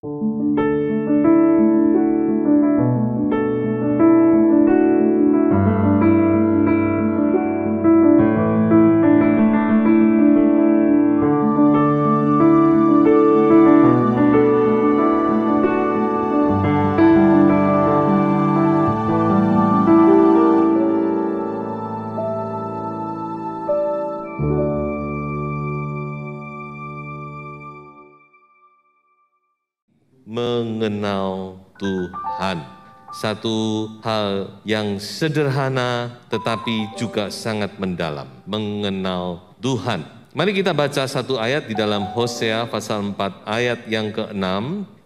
Thank you. satu hal yang sederhana tetapi juga sangat mendalam, mengenal Tuhan. Mari kita baca satu ayat di dalam Hosea pasal 4 ayat yang ke-6.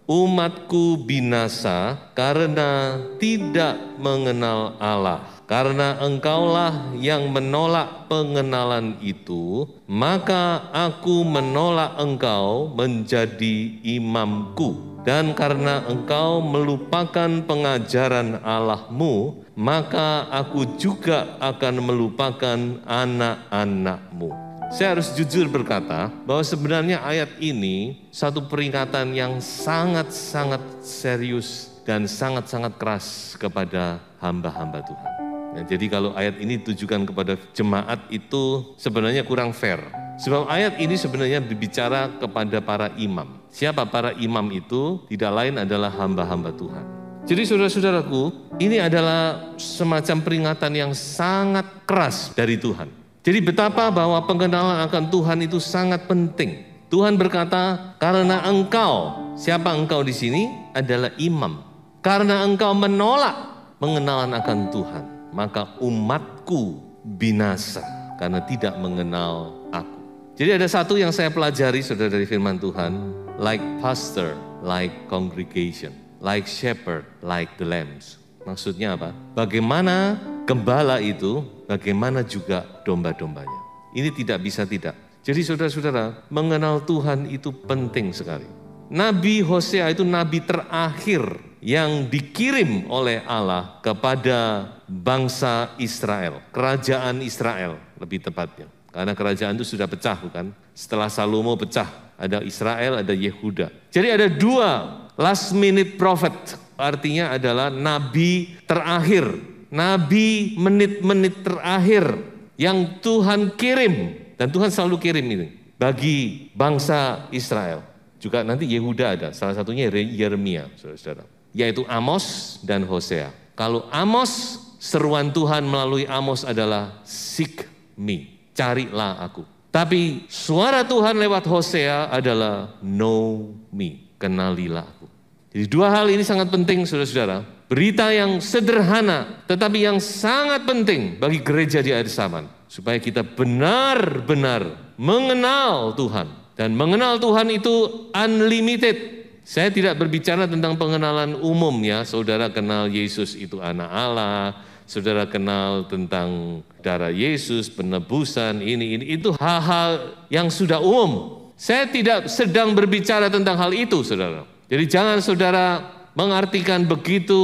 Umatku binasa karena tidak mengenal Allah. Karena engkaulah yang menolak pengenalan itu, maka aku menolak engkau menjadi imamku dan karena engkau melupakan pengajaran Allahmu, maka aku juga akan melupakan anak-anakmu. Saya harus jujur berkata bahwa sebenarnya ayat ini satu peringatan yang sangat-sangat serius dan sangat-sangat keras kepada hamba-hamba Tuhan. Nah, jadi kalau ayat ini ditujukan kepada jemaat itu sebenarnya kurang fair. Sebab ayat ini sebenarnya berbicara kepada para imam Siapa para imam itu? Tidak lain adalah hamba-hamba Tuhan. Jadi saudara-saudaraku, ini adalah semacam peringatan yang sangat keras dari Tuhan. Jadi betapa bahwa pengenalan akan Tuhan itu sangat penting. Tuhan berkata, "Karena engkau, siapa engkau di sini adalah imam. Karena engkau menolak pengenalan akan Tuhan, maka umatku binasa karena tidak mengenal aku." Jadi ada satu yang saya pelajari Saudara dari firman Tuhan, like pastor, like congregation, like shepherd, like the lambs. Maksudnya apa? Bagaimana gembala itu, bagaimana juga domba-dombanya. Ini tidak bisa tidak. Jadi saudara-saudara, mengenal Tuhan itu penting sekali. Nabi Hosea itu nabi terakhir yang dikirim oleh Allah kepada bangsa Israel, kerajaan Israel lebih tepatnya. Karena kerajaan itu sudah pecah bukan? Setelah Salomo pecah, ada Israel, ada Yehuda. Jadi ada dua last minute prophet, artinya adalah nabi terakhir, nabi menit-menit terakhir yang Tuhan kirim dan Tuhan selalu kirim ini bagi bangsa Israel. Juga nanti Yehuda ada, salah satunya Yeremia, saudara-saudara, yaitu Amos dan Hosea. Kalau Amos, seruan Tuhan melalui Amos adalah seek me, carilah aku. Tapi suara Tuhan lewat Hosea adalah know me, kenalilah aku. Jadi dua hal ini sangat penting saudara-saudara. Berita yang sederhana tetapi yang sangat penting bagi gereja di akhir zaman. Supaya kita benar-benar mengenal Tuhan. Dan mengenal Tuhan itu unlimited. Saya tidak berbicara tentang pengenalan umum ya, saudara kenal Yesus itu anak Allah, saudara kenal tentang darah Yesus, penebusan, ini, ini, itu hal-hal yang sudah umum. Saya tidak sedang berbicara tentang hal itu, saudara. Jadi jangan saudara mengartikan begitu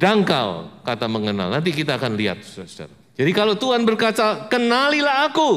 dangkal kata mengenal. Nanti kita akan lihat, saudara. Jadi kalau Tuhan berkata, kenalilah aku,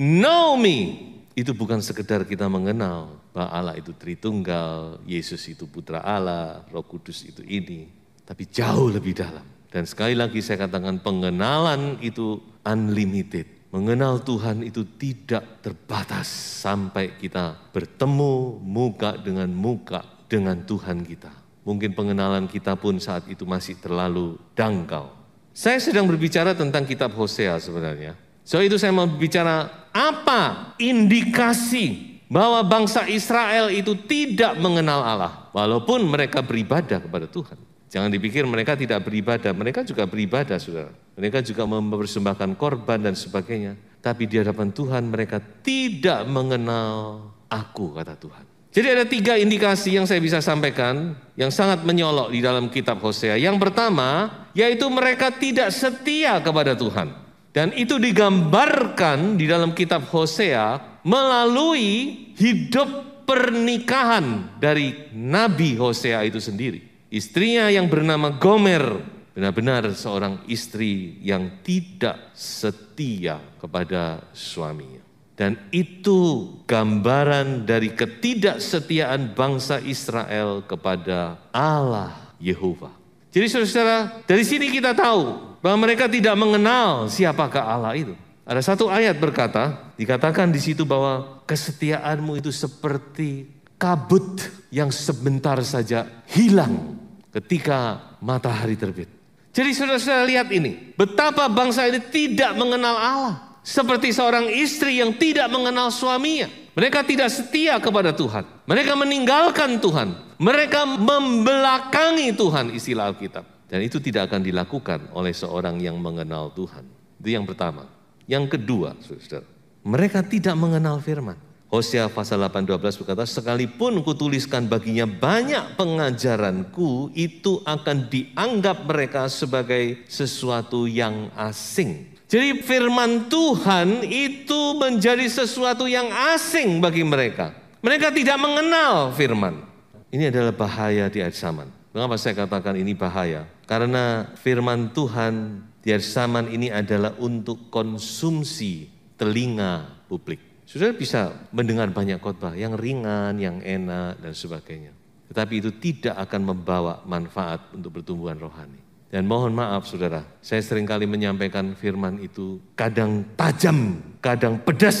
know me. Itu bukan sekedar kita mengenal bahwa Allah itu Tritunggal, Yesus itu Putra Allah, Roh Kudus itu ini. Tapi jauh lebih dalam dan sekali lagi saya katakan pengenalan itu unlimited. Mengenal Tuhan itu tidak terbatas sampai kita bertemu muka dengan muka dengan Tuhan kita. Mungkin pengenalan kita pun saat itu masih terlalu dangkal. Saya sedang berbicara tentang kitab Hosea sebenarnya. So itu saya mau bicara apa indikasi bahwa bangsa Israel itu tidak mengenal Allah walaupun mereka beribadah kepada Tuhan. Jangan dipikir mereka tidak beribadah, mereka juga beribadah saudara. Mereka juga mempersembahkan korban dan sebagainya. Tapi di hadapan Tuhan mereka tidak mengenal aku kata Tuhan. Jadi ada tiga indikasi yang saya bisa sampaikan yang sangat menyolok di dalam kitab Hosea. Yang pertama yaitu mereka tidak setia kepada Tuhan. Dan itu digambarkan di dalam kitab Hosea melalui hidup pernikahan dari Nabi Hosea itu sendiri. Istrinya yang bernama Gomer benar-benar seorang istri yang tidak setia kepada suaminya. Dan itu gambaran dari ketidaksetiaan bangsa Israel kepada Allah Yehova. Jadi saudara-saudara, dari sini kita tahu bahwa mereka tidak mengenal siapakah Allah itu. Ada satu ayat berkata, dikatakan di situ bahwa kesetiaanmu itu seperti kabut yang sebentar saja hilang ketika matahari terbit. Jadi saudara-saudara lihat ini, betapa bangsa ini tidak mengenal Allah. Seperti seorang istri yang tidak mengenal suaminya. Mereka tidak setia kepada Tuhan. Mereka meninggalkan Tuhan. Mereka membelakangi Tuhan istilah Alkitab. Dan itu tidak akan dilakukan oleh seorang yang mengenal Tuhan. Itu yang pertama. Yang kedua, saudara, mereka tidak mengenal firman. Hosea pasal 8 12 berkata, sekalipun kutuliskan baginya banyak pengajaranku, itu akan dianggap mereka sebagai sesuatu yang asing. Jadi firman Tuhan itu menjadi sesuatu yang asing bagi mereka. Mereka tidak mengenal firman. Ini adalah bahaya di akhir zaman. Mengapa saya katakan ini bahaya? Karena firman Tuhan di akhir zaman ini adalah untuk konsumsi telinga publik. Saudara bisa mendengar banyak khotbah yang ringan, yang enak dan sebagainya. Tetapi itu tidak akan membawa manfaat untuk pertumbuhan rohani. Dan mohon maaf saudara, saya seringkali menyampaikan firman itu kadang tajam, kadang pedas,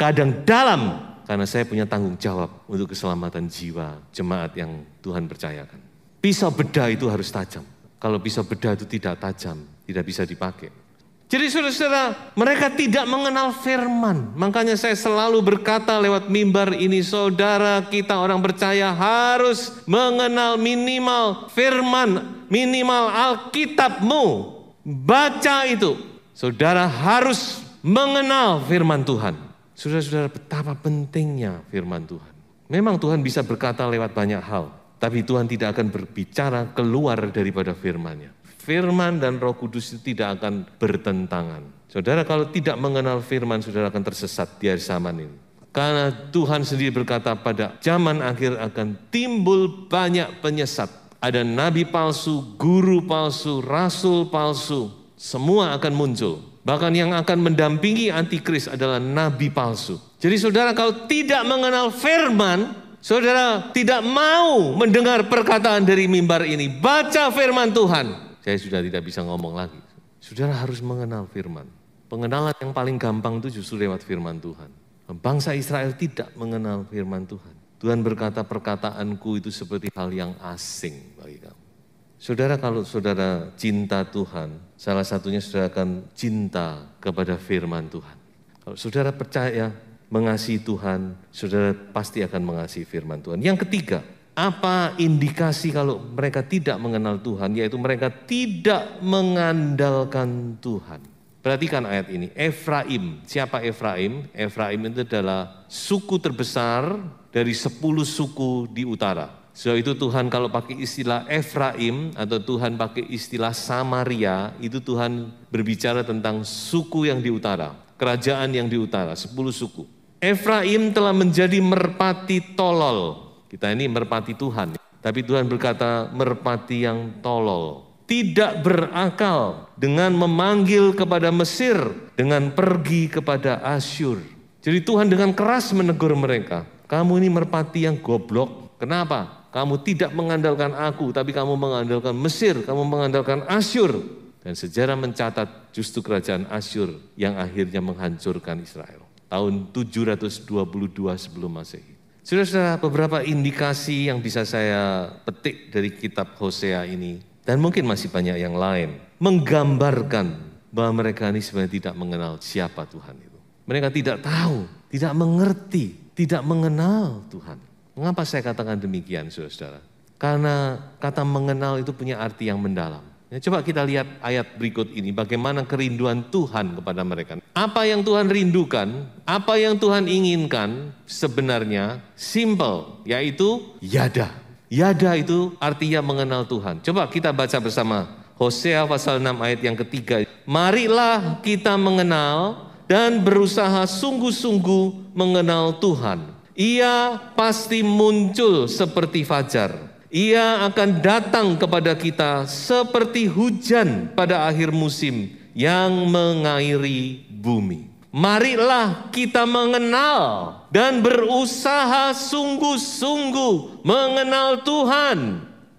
kadang dalam. Karena saya punya tanggung jawab untuk keselamatan jiwa jemaat yang Tuhan percayakan. Pisau bedah itu harus tajam. Kalau pisau bedah itu tidak tajam, tidak bisa dipakai. Jadi saudara-saudara, mereka tidak mengenal firman. Makanya saya selalu berkata lewat mimbar ini, saudara kita orang percaya harus mengenal minimal firman, minimal Alkitabmu. Baca itu. Saudara harus mengenal firman Tuhan. Saudara-saudara, betapa pentingnya firman Tuhan. Memang Tuhan bisa berkata lewat banyak hal, tapi Tuhan tidak akan berbicara keluar daripada firman-Nya. Firman dan Roh Kudus itu tidak akan bertentangan. Saudara kalau tidak mengenal firman, saudara akan tersesat di hari zaman ini. Karena Tuhan sendiri berkata pada zaman akhir akan timbul banyak penyesat. Ada nabi palsu, guru palsu, rasul palsu. Semua akan muncul. Bahkan yang akan mendampingi antikris adalah nabi palsu. Jadi saudara kalau tidak mengenal firman, saudara tidak mau mendengar perkataan dari mimbar ini. Baca firman Tuhan saya sudah tidak bisa ngomong lagi. Saudara harus mengenal firman. Pengenalan yang paling gampang itu justru lewat firman Tuhan. Bangsa Israel tidak mengenal firman Tuhan. Tuhan berkata perkataanku itu seperti hal yang asing bagi kamu. Saudara kalau saudara cinta Tuhan, salah satunya saudara akan cinta kepada firman Tuhan. Kalau saudara percaya mengasihi Tuhan, saudara pasti akan mengasihi firman Tuhan. Yang ketiga, apa indikasi kalau mereka tidak mengenal Tuhan? Yaitu mereka tidak mengandalkan Tuhan. Perhatikan ayat ini. Efraim. Siapa Efraim? Efraim itu adalah suku terbesar dari sepuluh suku di utara. Sebab so, itu Tuhan kalau pakai istilah Efraim atau Tuhan pakai istilah Samaria, itu Tuhan berbicara tentang suku yang di utara, kerajaan yang di utara, Sepuluh suku. Efraim telah menjadi merpati tolol kita ini merpati Tuhan, tapi Tuhan berkata merpati yang tolol, tidak berakal dengan memanggil kepada Mesir dengan pergi kepada Asyur. Jadi Tuhan dengan keras menegur mereka, kamu ini merpati yang goblok. Kenapa? Kamu tidak mengandalkan aku, tapi kamu mengandalkan Mesir, kamu mengandalkan Asyur. Dan sejarah mencatat justru kerajaan Asyur yang akhirnya menghancurkan Israel. Tahun 722 sebelum Masehi. Sudah-sudah beberapa indikasi yang bisa saya petik dari kitab Hosea ini, dan mungkin masih banyak yang lain, menggambarkan bahwa mereka ini sebenarnya tidak mengenal siapa Tuhan itu. Mereka tidak tahu, tidak mengerti, tidak mengenal Tuhan. Mengapa saya katakan demikian, saudara-saudara? Karena kata mengenal itu punya arti yang mendalam. Ya, coba kita lihat ayat berikut ini, bagaimana kerinduan Tuhan kepada mereka. Apa yang Tuhan rindukan, apa yang Tuhan inginkan sebenarnya simple, yaitu yada. Yada itu artinya mengenal Tuhan. Coba kita baca bersama Hosea pasal 6 ayat yang ketiga. Marilah kita mengenal dan berusaha sungguh-sungguh mengenal Tuhan. Ia pasti muncul seperti fajar ia akan datang kepada kita seperti hujan pada akhir musim yang mengairi bumi. Marilah kita mengenal dan berusaha sungguh-sungguh mengenal Tuhan.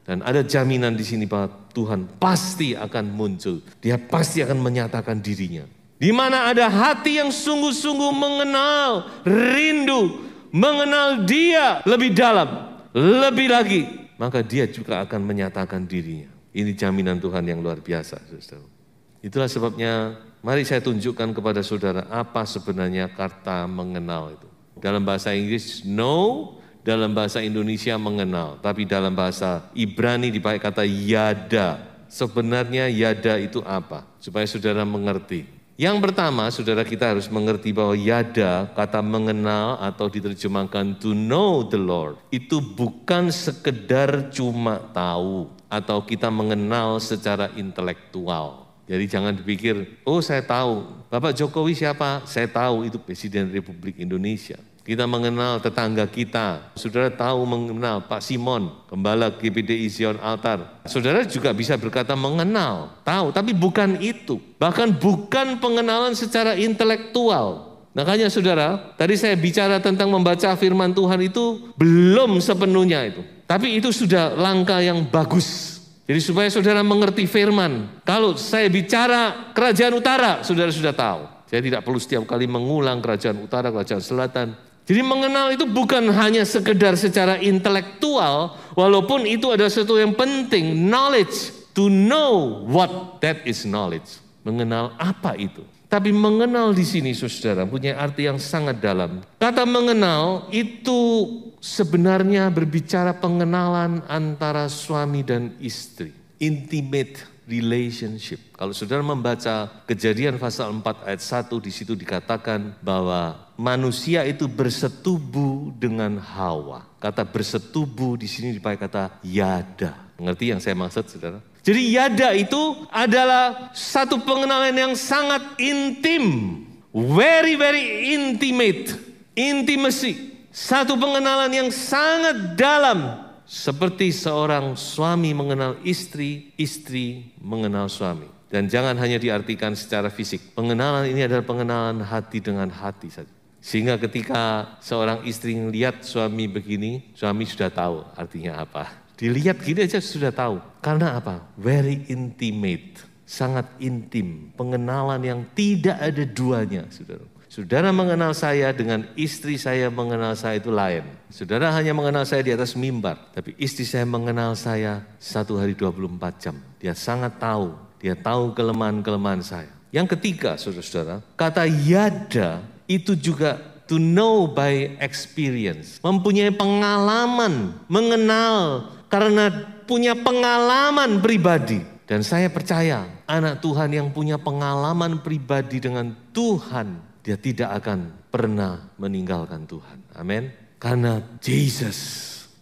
Dan ada jaminan di sini Pak, Tuhan pasti akan muncul. Dia pasti akan menyatakan dirinya. Di mana ada hati yang sungguh-sungguh mengenal, rindu, mengenal dia lebih dalam, lebih lagi maka dia juga akan menyatakan dirinya. Ini jaminan Tuhan yang luar biasa, saudara. Itulah sebabnya mari saya tunjukkan kepada saudara apa sebenarnya kata mengenal itu. Dalam bahasa Inggris know, dalam bahasa Indonesia mengenal, tapi dalam bahasa Ibrani dipakai kata yada. Sebenarnya yada itu apa? Supaya saudara mengerti. Yang pertama, saudara kita harus mengerti bahwa yada, kata mengenal atau diterjemahkan to know the Lord, itu bukan sekedar cuma tahu atau kita mengenal secara intelektual. Jadi jangan dipikir, oh saya tahu, Bapak Jokowi siapa? Saya tahu itu Presiden Republik Indonesia. Kita mengenal tetangga kita. Saudara tahu mengenal Pak Simon, gembala GPD Zion Altar. Saudara juga bisa berkata mengenal, tahu, tapi bukan itu. Bahkan bukan pengenalan secara intelektual. Nah, makanya saudara, tadi saya bicara tentang membaca firman Tuhan itu belum sepenuhnya itu. Tapi itu sudah langkah yang bagus. Jadi supaya saudara mengerti firman. Kalau saya bicara kerajaan utara, saudara sudah tahu. Saya tidak perlu setiap kali mengulang kerajaan utara, kerajaan selatan. Jadi mengenal itu bukan hanya sekedar secara intelektual, walaupun itu ada sesuatu yang penting, knowledge, to know what that is knowledge. Mengenal apa itu. Tapi mengenal di sini saudara punya arti yang sangat dalam. Kata mengenal itu sebenarnya berbicara pengenalan antara suami dan istri. Intimate relationship. Kalau saudara membaca kejadian pasal 4 ayat 1 di situ dikatakan bahwa manusia itu bersetubuh dengan Hawa. Kata bersetubuh di sini dipakai kata yada. Mengerti yang saya maksud saudara? Jadi yada itu adalah satu pengenalan yang sangat intim. Very very intimate. Intimacy. Satu pengenalan yang sangat dalam seperti seorang suami mengenal istri, istri mengenal suami. Dan jangan hanya diartikan secara fisik. Pengenalan ini adalah pengenalan hati dengan hati saja. Sehingga ketika seorang istri melihat suami begini, suami sudah tahu artinya apa. Dilihat gini aja sudah tahu. Karena apa? Very intimate. Sangat intim. Pengenalan yang tidak ada duanya. Saudara. Saudara mengenal saya dengan istri saya mengenal saya itu lain. Saudara hanya mengenal saya di atas mimbar. Tapi istri saya mengenal saya satu hari 24 jam. Dia sangat tahu. Dia tahu kelemahan-kelemahan saya. Yang ketiga, saudara-saudara, kata yada itu juga to know by experience. Mempunyai pengalaman, mengenal karena punya pengalaman pribadi. Dan saya percaya anak Tuhan yang punya pengalaman pribadi dengan Tuhan dia tidak akan pernah meninggalkan Tuhan. Amin. Karena Jesus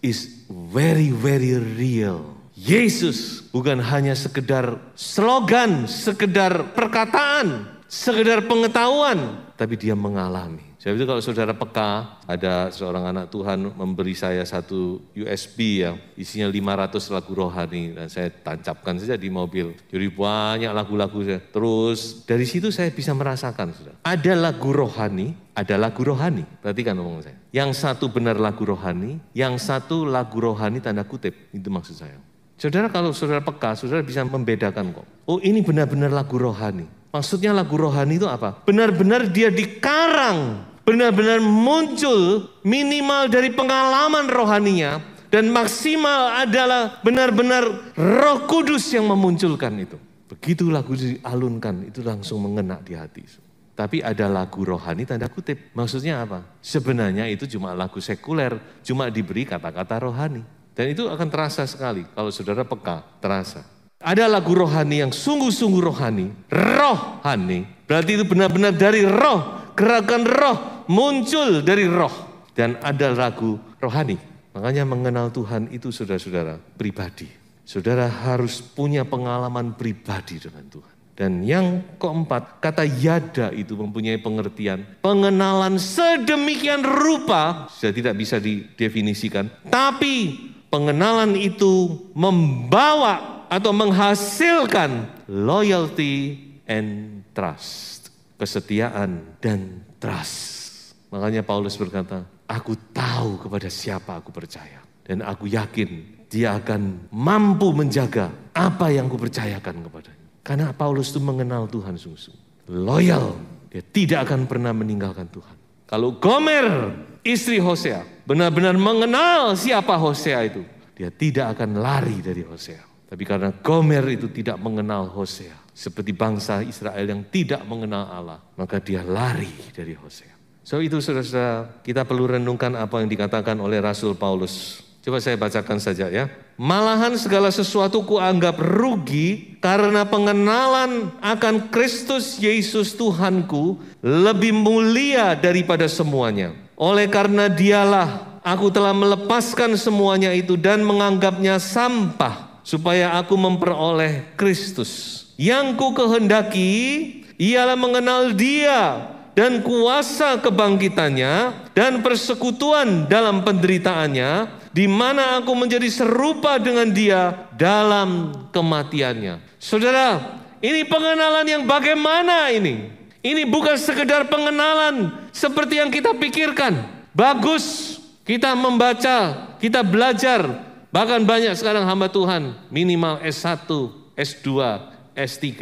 is very very real. Yesus bukan hanya sekedar slogan, sekedar perkataan, sekedar pengetahuan, tapi dia mengalami Sebab itu kalau saudara peka, ada seorang anak Tuhan memberi saya satu USB yang isinya 500 lagu rohani dan saya tancapkan saja di mobil. Jadi banyak lagu-lagu saya. Terus dari situ saya bisa merasakan, saudara. Ada lagu rohani, ada lagu rohani. Perhatikan omong saya. Yang satu benar lagu rohani, yang satu lagu rohani tanda kutip. Itu maksud saya. Saudara kalau saudara peka, saudara bisa membedakan kok. Oh ini benar-benar lagu rohani. Maksudnya lagu rohani itu apa? Benar-benar dia dikarang benar-benar muncul minimal dari pengalaman rohaninya dan maksimal adalah benar-benar Roh Kudus yang memunculkan itu. Begitu lagu dialunkan itu langsung mengena di hati. Tapi ada lagu rohani tanda kutip. Maksudnya apa? Sebenarnya itu cuma lagu sekuler, cuma diberi kata-kata rohani. Dan itu akan terasa sekali kalau saudara peka, terasa. Ada lagu rohani yang sungguh-sungguh rohani, rohani. Berarti itu benar-benar dari roh gerakan roh muncul dari roh dan ada ragu rohani. Makanya mengenal Tuhan itu saudara-saudara pribadi. Saudara harus punya pengalaman pribadi dengan Tuhan. Dan yang keempat, kata yada itu mempunyai pengertian. Pengenalan sedemikian rupa, sudah tidak bisa didefinisikan. Tapi pengenalan itu membawa atau menghasilkan loyalty and trust kesetiaan, dan trust. Makanya Paulus berkata, aku tahu kepada siapa aku percaya. Dan aku yakin dia akan mampu menjaga apa yang kupercayakan kepadanya. Karena Paulus itu mengenal Tuhan sungguh-sungguh. Loyal, dia tidak akan pernah meninggalkan Tuhan. Kalau Gomer, istri Hosea, benar-benar mengenal siapa Hosea itu, dia tidak akan lari dari Hosea. Tapi karena Gomer itu tidak mengenal Hosea, seperti bangsa Israel yang tidak mengenal Allah, maka dia lari dari Hosea. So itu saudara kita perlu renungkan apa yang dikatakan oleh Rasul Paulus. Coba saya bacakan saja ya. Malahan segala sesuatu anggap rugi karena pengenalan akan Kristus Yesus Tuhanku lebih mulia daripada semuanya. Oleh karena dialah aku telah melepaskan semuanya itu dan menganggapnya sampah supaya aku memperoleh Kristus yang ku kehendaki ialah mengenal dia dan kuasa kebangkitannya dan persekutuan dalam penderitaannya di mana aku menjadi serupa dengan dia dalam kematiannya. Saudara, ini pengenalan yang bagaimana ini? Ini bukan sekedar pengenalan seperti yang kita pikirkan. Bagus kita membaca, kita belajar. Bahkan banyak sekarang hamba Tuhan minimal S1, S2, S3.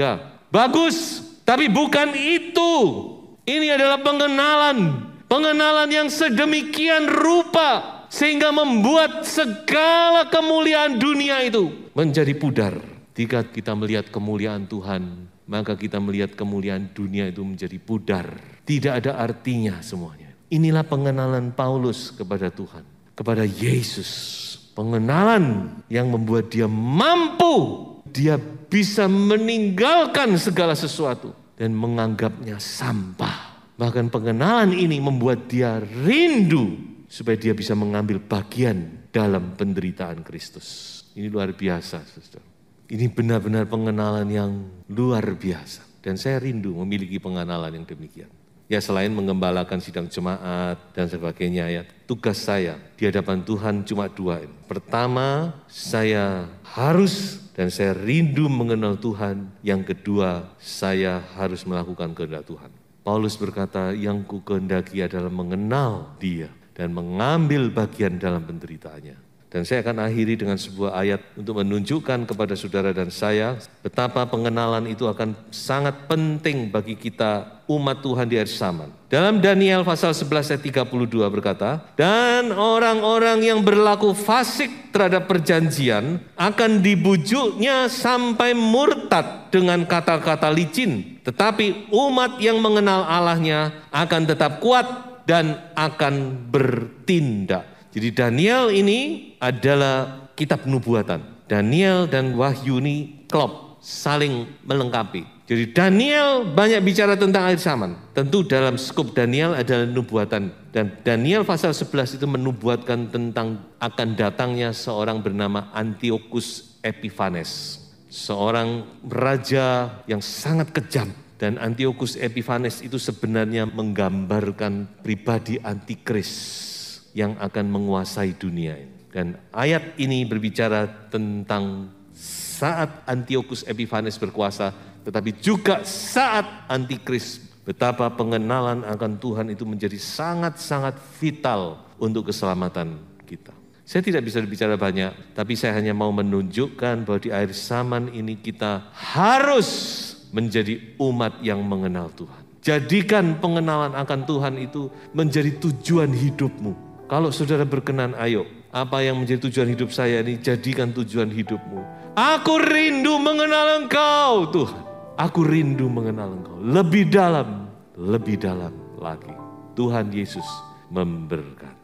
Bagus, tapi bukan itu. Ini adalah pengenalan. Pengenalan yang sedemikian rupa sehingga membuat segala kemuliaan dunia itu menjadi pudar. Jika kita melihat kemuliaan Tuhan, maka kita melihat kemuliaan dunia itu menjadi pudar. Tidak ada artinya semuanya. Inilah pengenalan Paulus kepada Tuhan, kepada Yesus. Pengenalan yang membuat dia mampu, dia bisa meninggalkan segala sesuatu dan menganggapnya sampah. Bahkan pengenalan ini membuat dia rindu supaya dia bisa mengambil bagian dalam penderitaan Kristus. Ini luar biasa, Saudara. Ini benar-benar pengenalan yang luar biasa dan saya rindu memiliki pengenalan yang demikian ya selain mengembalakan sidang jemaat dan sebagainya ya. Tugas saya di hadapan Tuhan cuma dua. ini Pertama, saya harus dan saya rindu mengenal Tuhan. Yang kedua, saya harus melakukan kehendak Tuhan. Paulus berkata, yang ku kehendaki adalah mengenal dia dan mengambil bagian dalam penderitaannya. Dan saya akan akhiri dengan sebuah ayat untuk menunjukkan kepada saudara dan saya betapa pengenalan itu akan sangat penting bagi kita umat Tuhan di akhir zaman. Dalam Daniel pasal 11 ayat 32 berkata, Dan orang-orang yang berlaku fasik terhadap perjanjian akan dibujuknya sampai murtad dengan kata-kata licin. Tetapi umat yang mengenal Allahnya akan tetap kuat dan akan bertindak. Jadi Daniel ini adalah kitab nubuatan. Daniel dan Wahyu ini klop, saling melengkapi. Jadi Daniel banyak bicara tentang akhir zaman. Tentu dalam skop Daniel adalah nubuatan. Dan Daniel pasal 11 itu menubuatkan tentang akan datangnya seorang bernama Antiochus Epiphanes. Seorang raja yang sangat kejam. Dan Antiochus Epiphanes itu sebenarnya menggambarkan pribadi antikris yang akan menguasai dunia ini. Dan ayat ini berbicara tentang saat Antiochus Epiphanes berkuasa, tetapi juga saat Antikris betapa pengenalan akan Tuhan itu menjadi sangat-sangat vital untuk keselamatan kita. Saya tidak bisa berbicara banyak, tapi saya hanya mau menunjukkan bahwa di akhir zaman ini kita harus menjadi umat yang mengenal Tuhan. Jadikan pengenalan akan Tuhan itu menjadi tujuan hidupmu. Kalau saudara berkenan, ayo. Apa yang menjadi tujuan hidup saya ini, jadikan tujuan hidupmu. Aku rindu mengenal engkau, Tuhan. Aku rindu mengenal engkau. Lebih dalam, lebih dalam lagi. Tuhan Yesus memberkati.